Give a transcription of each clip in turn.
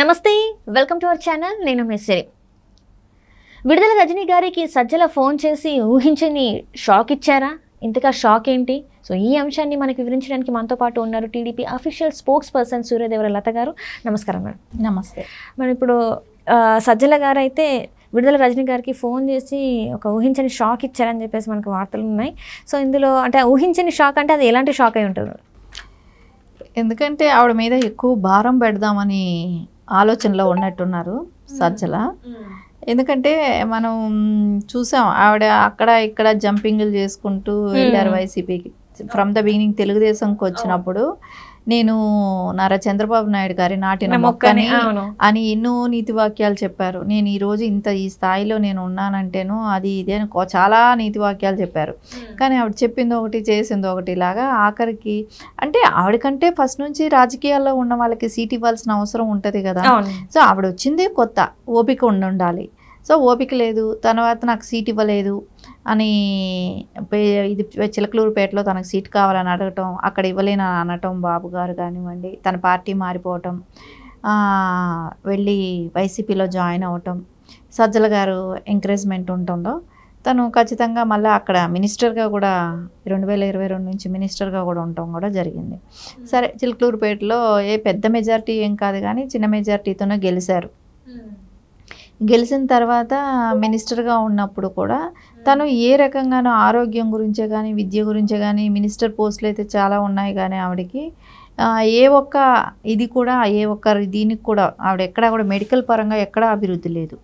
నమస్తే welcome to our channel నేను మిస్సిరి విడుదల రజనీ గారికి సజ్జల ఫోన్ చేసి ఊహించని షాక్ ఇచ్చారా ఇంతగా షాక్ ఏంటి సో ఈ అంశాన్ని మనకు వివరించడానికి మనతో పాటు ఉన్నారు TDP official spokesperson Suryadevara Latha garu నమస్కారం మేడం నమస్తే మరి ఇప్పుడు సజ్జల గారు అయితే విడుదల రజనీ గారికి ఫోన్ చేసి ఒక ఊహించని షాక్ ఇచ్చారని చెప్పేసి మనకు వార్తలు ఉన్నాయి సో ఇందులో అంటే ఊహించని షాక్ అంటే అది ఎలాంటి షాక్ అయి ఉంటుంది ఎందుకంటే ఆవిడ మీద ఎక్కువ భారం పెడదామని ఆలోచనలో ఉన్నట్టున్నారు సజ్జల ఎందుకంటే మనం చూసాం ఆవిడ అక్కడ ఇక్కడ జంపింగ్లు చేసుకుంటూ వెళ్ళారు వైసీపీకి ఫ్రమ్ ద బిగినింగ్ తెలుగుదేశంకి వచ్చినప్పుడు నేను నారా చంద్రబాబు నాయుడు గారి నాటిన మొక్కని అని ఎన్నో నీతి వాక్యాలు చెప్పారు నేను ఈ రోజు ఇంత ఈ స్థాయిలో నేను ఉన్నానంటేను అది ఇది అని చాలా నీతి వాక్యాలు చెప్పారు కానీ ఆవిడ చెప్పింది ఒకటి చేసింది ఒకటి ఇలాగా ఆఖరికి అంటే ఆవిడకంటే ఫస్ట్ నుంచి రాజకీయాల్లో ఉన్న వాళ్ళకి సీట్ ఇవ్వాల్సిన అవసరం ఉంటుంది కదా సో ఆవిడ వచ్చిందే కొత్త ఓపిక ఉండి ఉండాలి సో ఓపిక లేదు తర్వాత నాకు సీట్ ఇవ్వలేదు అని ఇది చిలకలూరుపేటలో తనకు సీట్ కావాలని అడగటం అక్కడ అని అనటం బాబు గారు కానివ్వండి తన పార్టీ మారిపోవటం వెళ్ళి వైసీపీలో జాయిన్ అవటం సజ్జల గారు ఎంకరేజ్మెంట్ ఉంటుందో తను ఖచ్చితంగా మళ్ళీ అక్కడ మినిస్టర్గా కూడా రెండు వేల ఇరవై రెండు నుంచి మినిస్టర్గా కూడా ఉండటం కూడా జరిగింది సరే చిలకలూరుపేటలో ఏ పెద్ద మెజార్టీ ఏం కాదు కానీ చిన్న మెజార్టీతోనే గెలిచారు గెలిచిన తర్వాత మినిస్టర్గా ఉన్నప్పుడు కూడా తను ఏ రకంగానో ఆరోగ్యం గురించే కానీ విద్య గురించే కానీ మినిస్టర్ పోస్టులు అయితే చాలా ఉన్నాయి కానీ ఆవిడకి ఏ ఒక్క ఇది కూడా ఏ ఒక్క దీనికి కూడా ఆవిడ ఎక్కడా కూడా మెడికల్ పరంగా ఎక్కడ అభివృద్ధి లేదు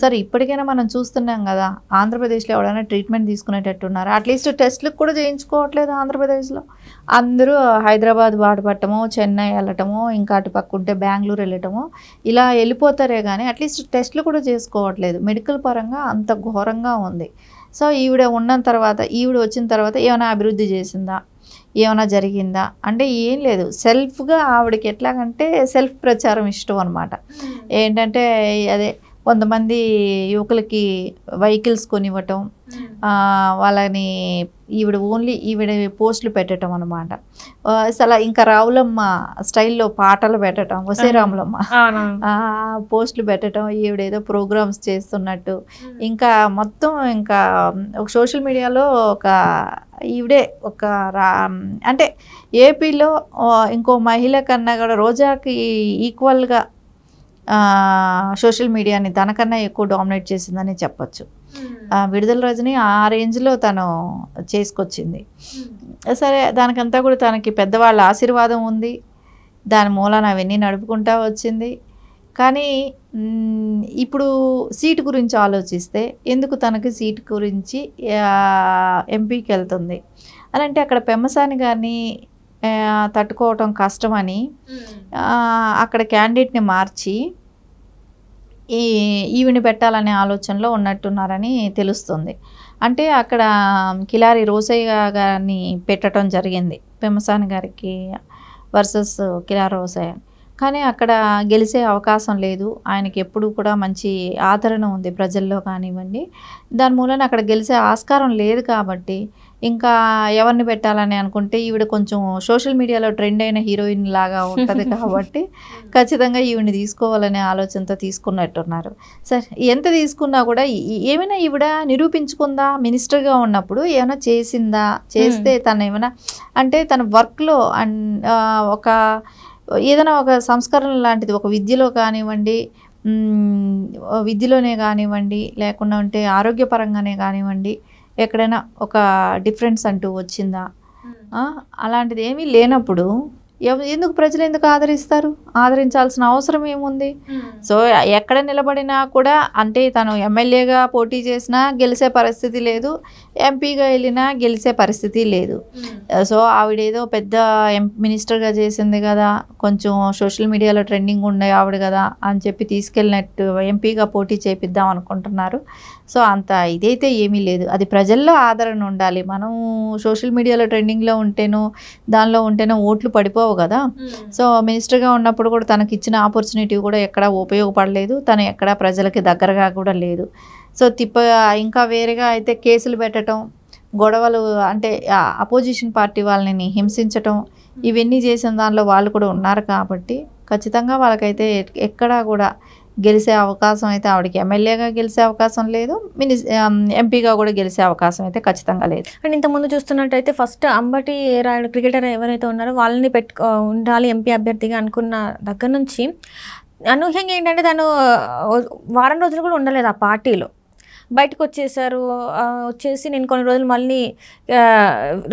సరే ఇప్పటికైనా మనం చూస్తున్నాం కదా ఆంధ్రప్రదేశ్లో ఎవడైనా ట్రీట్మెంట్ తీసుకునేటట్టున్నారు అట్లీస్ట్ టెస్ట్లకు కూడా చేయించుకోవట్లేదు ఆంధ్రప్రదేశ్లో అందరూ హైదరాబాద్ వాడపట్టము చెన్నై వెళ్ళటము ఇంకా అటు పక్క ఉంటే బెంగళూరు వెళ్ళటము ఇలా వెళ్ళిపోతారే కానీ అట్లీస్ట్ టెస్ట్లు కూడా చేసుకోవట్లేదు మెడికల్ పరంగా అంత ఘోరంగా ఉంది సో ఈవిడ ఉన్న తర్వాత ఈవిడ వచ్చిన తర్వాత ఏమైనా అభివృద్ధి చేసిందా ఏమైనా జరిగిందా అంటే ఏం లేదు సెల్ఫ్గా ఆవిడకి ఎట్లాగంటే సెల్ఫ్ ప్రచారం ఇష్టం అనమాట ఏంటంటే అదే కొంతమంది యువకులకి వెహికల్స్ కొనివ్వటం hmm. వాళ్ళని ఈవిడ ఓన్లీ ఈవిడ పోస్టులు పెట్టడం అనమాట అసలు ఇంకా రావులమ్మ స్టైల్లో పాటలు పెట్టడం వసే hmm. రాములమ్మ పోస్టులు పెట్టడం ఈవిడ ఏదో ప్రోగ్రామ్స్ చేస్తున్నట్టు hmm. ఇంకా మొత్తం ఇంకా ఒక సోషల్ మీడియాలో ఒక ఈవిడే ఒక రా అంటే ఏపీలో ఇంకో మహిళ కన్నా కూడా రోజాకి ఈక్వల్గా సోషల్ మీడియాని తనకన్నా ఎక్కువ డామినేట్ చేసిందని చెప్పచ్చు hmm. విడుదల రోజుని ఆ రేంజ్లో తను చేసుకొచ్చింది సరే దానికంతా కూడా తనకి పెద్దవాళ్ళ ఆశీర్వాదం ఉంది దాని మూలాన అవన్నీ నడుపుకుంటా వచ్చింది కానీ ఇప్పుడు సీటు గురించి ఆలోచిస్తే ఎందుకు తనకి సీటు గురించి ఎంపీకి వెళ్తుంది అని అంటే అక్కడ పెమ్మసాని గారిని తట్టుకోవటం కష్టమని అక్కడ క్యాండిడేట్ని మార్చి ఈ ఈవిని పెట్టాలనే ఆలోచనలో ఉన్నట్టున్నారని తెలుస్తుంది అంటే అక్కడ కిలారి రోసయ్య గారిని పెట్టడం జరిగింది పెమసాని గారికి వర్సెస్ కిలారి రోసయ్య కానీ అక్కడ గెలిచే అవకాశం లేదు ఆయనకి ఎప్పుడూ కూడా మంచి ఆదరణ ఉంది ప్రజల్లో కానివ్వండి దాని మూలన అక్కడ గెలిచే ఆస్కారం లేదు కాబట్టి ఇంకా ఎవరిని పెట్టాలని అనుకుంటే ఈవిడ కొంచెం సోషల్ మీడియాలో ట్రెండ్ అయిన హీరోయిన్ లాగా ఉంటుంది కాబట్టి ఖచ్చితంగా ఈవిడిని తీసుకోవాలనే ఆలోచనతో తీసుకున్నట్టున్నారు సార్ ఎంత తీసుకున్నా కూడా ఏమైనా ఈవిడ నిరూపించుకుందా మినిస్టర్గా ఉన్నప్పుడు ఏమైనా చేసిందా చేస్తే తను ఏమైనా అంటే తన వర్క్లో అండ్ ఒక ఏదైనా ఒక సంస్కరణ లాంటిది ఒక విద్యలో కానివ్వండి విద్యలోనే కానివ్వండి లేకుండా ఉంటే ఆరోగ్యపరంగానే కానివ్వండి ఎక్కడైనా ఒక డిఫరెన్స్ అంటూ వచ్చిందా అలాంటిది ఏమీ లేనప్పుడు ఎందుకు ప్రజలు ఎందుకు ఆదరిస్తారు ఆదరించాల్సిన అవసరం ఏముంది hmm. సో ఎక్కడ నిలబడినా కూడా అంటే తను ఎమ్మెల్యేగా పోటీ చేసినా గెలిచే పరిస్థితి లేదు ఎంపీగా వెళ్ళినా గెలిచే పరిస్థితి లేదు hmm. సో ఆవిడేదో పెద్ద ఎం మినిస్టర్గా చేసింది కదా కొంచెం సోషల్ మీడియాలో ట్రెండింగ్ ఉండే ఆవిడ కదా అని చెప్పి తీసుకెళ్ళినట్టు ఎంపీగా పోటీ చేపిద్దాం అనుకుంటున్నారు సో అంత ఇదైతే ఏమీ లేదు అది ప్రజల్లో ఆదరణ ఉండాలి మనం సోషల్ మీడియాలో ట్రెండింగ్లో ఉంటేనో దానిలో ఉంటేనో ఓట్లు పడిపో ఉండవు కదా సో మినిస్టర్గా ఉన్నప్పుడు కూడా తనకి ఇచ్చిన ఆపర్చునిటీ కూడా ఎక్కడ ఉపయోగపడలేదు తను ఎక్కడ ప్రజలకి దగ్గరగా కూడా లేదు సో తిప్ప ఇంకా వేరేగా అయితే కేసులు పెట్టడం గొడవలు అంటే అపోజిషన్ పార్టీ వాళ్ళని హింసించటం ఇవన్నీ చేసిన దానిలో వాళ్ళు కూడా ఉన్నారు కాబట్టి ఖచ్చితంగా వాళ్ళకైతే ఎక్కడా కూడా గెలిచే అవకాశం అయితే ఆవిడకి ఎమ్మెల్యేగా గెలిచే అవకాశం లేదు మిని ఎంపీగా కూడా గెలిచే అవకాశం అయితే ఖచ్చితంగా లేదు అండ్ ఇంతకుముందు చూస్తున్నట్టయితే ఫస్ట్ అంబటి రాయుడు క్రికెటర్ ఎవరైతే ఉన్నారో వాళ్ళని పెట్టుకో ఉండాలి ఎంపీ అభ్యర్థిగా అనుకున్న దగ్గర నుంచి అనూహ్యంగా ఏంటంటే తను వారం రోజులు కూడా ఉండలేదు ఆ పార్టీలో బయటకు వచ్చేసారు వచ్చేసి నేను కొన్ని రోజులు మళ్ళీ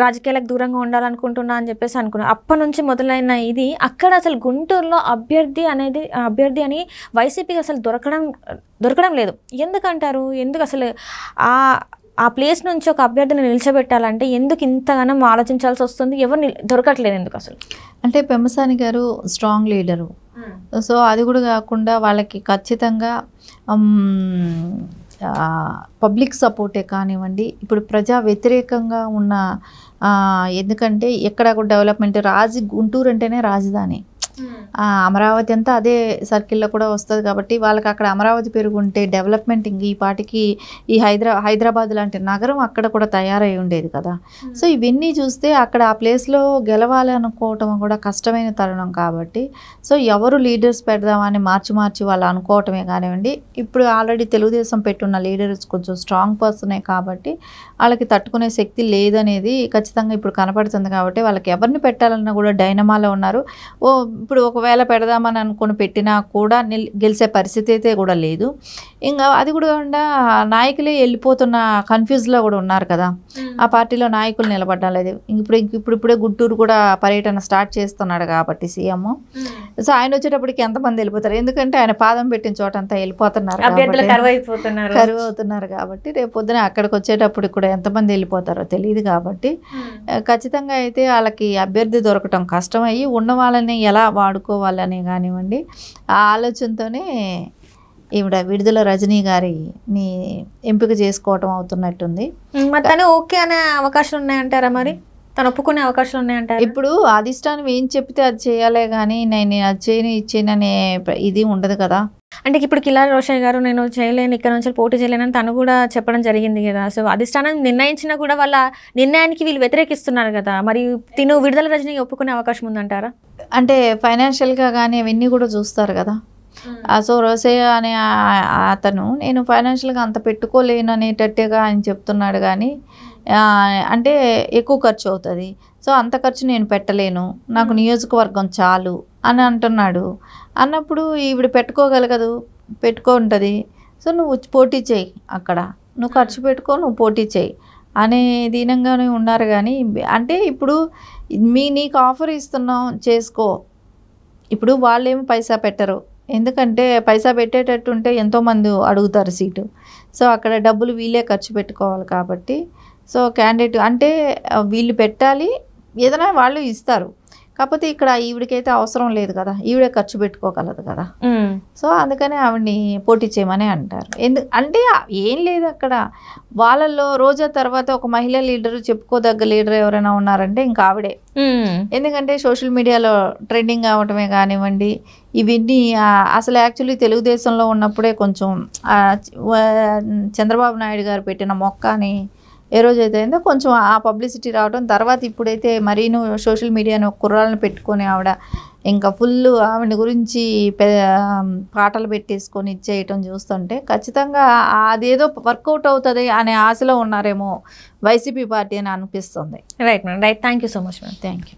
రాజకీయాలకు దూరంగా ఉండాలనుకుంటున్నా అని చెప్పేసి అనుకున్నాను అప్పటి నుంచి మొదలైన ఇది అక్కడ అసలు గుంటూరులో అభ్యర్థి అనేది అభ్యర్థి అని వైసీపీకి అసలు దొరకడం దొరకడం లేదు ఎందుకంటారు ఎందుకు అసలు ఆ ఆ ప్లేస్ నుంచి ఒక అభ్యర్థిని నిలిచబెట్టాలంటే ఎందుకు ఇంతగానో ఆలోచించాల్సి వస్తుంది ఎవరు దొరకట్లేదు ఎందుకు అసలు అంటే పెమ్మసాని గారు స్ట్రాంగ్ లీడరు సో అది కూడా కాకుండా వాళ్ళకి ఖచ్చితంగా పబ్లిక్ సపోర్టే కానివ్వండి ఇప్పుడు ప్రజా వ్యతిరేకంగా ఉన్న ఎందుకంటే ఎక్కడ డెవలప్మెంట్ రాజు గుంటూరు అంటేనే రాజధాని అమరావతి అంతా అదే సర్కిల్లో కూడా వస్తుంది కాబట్టి వాళ్ళకి అక్కడ అమరావతి పెరుగుంటే డెవలప్మెంట్ ఇంక ఈ పాటికి ఈ హైదరా హైదరాబాద్ లాంటి నగరం అక్కడ కూడా తయారై ఉండేది కదా సో ఇవన్నీ చూస్తే అక్కడ ఆ ప్లేస్లో గెలవాలనుకోవటం కూడా కష్టమైన తరుణం కాబట్టి సో ఎవరు లీడర్స్ పెడదామని మార్చి మార్చి వాళ్ళు అనుకోవటమే కానివ్వండి ఇప్పుడు ఆల్రెడీ తెలుగుదేశం పెట్టున్న లీడర్స్ కొంచెం స్ట్రాంగ్ పర్సనే కాబట్టి వాళ్ళకి తట్టుకునే శక్తి లేదనేది ఖచ్చితంగా ఇప్పుడు కనపడుతుంది కాబట్టి వాళ్ళకి ఎవరిని పెట్టాలన్నా కూడా డైనమాలో ఉన్నారు ఓ ఇప్పుడు ఒకవేళ పెడదామని అనుకుని పెట్టినా కూడా గెలిచే పరిస్థితి అయితే కూడా లేదు ఇంకా అది కూడా నాయకులే వెళ్ళిపోతున్న కన్ఫ్యూజ్లో కూడా ఉన్నారు కదా ఆ పార్టీలో నాయకులు నిలబడడం లేదు ఇప్పుడు ఇప్పుడు ఇప్పుడే గుంటూరు కూడా పర్యటన స్టార్ట్ చేస్తున్నాడు కాబట్టి సీఎం సో ఆయన వచ్చేటప్పటికి ఎంతమంది వెళ్ళిపోతారు ఎందుకంటే ఆయన పాదం పెట్టిన చోట అంతా వెళ్ళిపోతున్నారు కరువు అవుతున్నారు కాబట్టి రేపు పొద్దున అక్కడికి వచ్చేటప్పుడు కూడా ఎంతమంది వెళ్ళిపోతారో తెలియదు కాబట్టి ఖచ్చితంగా అయితే వాళ్ళకి అభ్యర్థి దొరకటం కష్టమయ్యి ఉన్న వాళ్ళని ఎలా వాడుకోవాలని కానివ్వండి ఆ ఆలోచనతోనే ఈవిడ విడుదల రజనీ గారి నీ ఎంపిక చేసుకోవటం అవుతున్నట్టుంది తను ఓకే అనే అవకాశాలు ఉన్నాయంటారా మరి తను ఒప్పుకునే అవకాశాలు ఉన్నాయంటారు ఇప్పుడు అధిష్టానం ఏం చెప్తే అది చేయాలే కానీ నేను అది చేయని ఇచ్చేయను అనే ఇది ఉండదు కదా అంటే ఇప్పుడు కిలారి రోషాయ్ గారు నేను చేయలేను ఇక్కడ నుంచి పోటీ చేయలేనని తను కూడా చెప్పడం జరిగింది కదా సో అధిష్టానం నిర్ణయించినా కూడా వాళ్ళ నిర్ణయానికి వీళ్ళు వ్యతిరేకిస్తున్నారు కదా మరి తిను విడుదల రజనీ ఒప్పుకునే అవకాశం ఉందంటారా అంటే ఫైనాన్షియల్గా కానీ అవన్నీ కూడా చూస్తారు కదా సో రోసయ్య అనే అతను నేను ఫైనాన్షియల్గా అంత పెట్టుకోలేను అనేటట్టుగా ఆయన చెప్తున్నాడు కానీ అంటే ఎక్కువ ఖర్చు అవుతుంది సో అంత ఖర్చు నేను పెట్టలేను నాకు నియోజకవర్గం చాలు అని అంటున్నాడు అన్నప్పుడు ఈవిడ పెట్టుకోగలగదు పెట్టుకో ఉంటుంది సో నువ్వు పోటీ చేయి అక్కడ నువ్వు ఖర్చు పెట్టుకో నువ్వు పోటీ చేయి అనే దీనంగానే ఉన్నారు కానీ అంటే ఇప్పుడు మీ నీకు ఆఫర్ ఇస్తున్నాం చేసుకో ఇప్పుడు వాళ్ళేమి పైసా పెట్టరు ఎందుకంటే పైసా పెట్టేటట్టుంటే ఎంతోమంది అడుగుతారు సీటు సో అక్కడ డబ్బులు వీళ్ళే ఖర్చు పెట్టుకోవాలి కాబట్టి సో క్యాండిడేట్ అంటే వీళ్ళు పెట్టాలి ఏదైనా వాళ్ళు ఇస్తారు కాకపోతే ఇక్కడ ఈవిడికైతే అవసరం లేదు కదా ఈవిడే ఖర్చు పెట్టుకోగలదు కదా సో అందుకని ఆవిడ్ని పోటీ చేయమని అంటారు ఎందు అంటే ఏం లేదు అక్కడ వాళ్ళల్లో రోజా తర్వాత ఒక మహిళ లీడర్ చెప్పుకోదగ్గ లీడర్ ఎవరైనా ఉన్నారంటే ఇంకా ఆవిడే ఎందుకంటే సోషల్ మీడియాలో ట్రెండింగ్ అవ్వటమే కానివ్వండి ఇవన్నీ అసలు యాక్చువల్లీ తెలుగుదేశంలో ఉన్నప్పుడే కొంచెం చంద్రబాబు నాయుడు గారు పెట్టిన మొక్క అని ఏ అయితే అయిందో కొంచెం ఆ పబ్లిసిటీ రావడం తర్వాత ఇప్పుడైతే మరీను సోషల్ మీడియాను కుర్రాలను పెట్టుకొని ఆవిడ ఇంకా ఫుల్ ఆవిడ గురించి పాటలు పెట్టేసుకొని ఇచ్చేయటం చూస్తుంటే ఖచ్చితంగా అదేదో వర్కౌట్ అవుతుంది అనే ఆశలో ఉన్నారేమో వైసీపీ పార్టీ అని అనిపిస్తుంది right madam right thank you so much madam thank you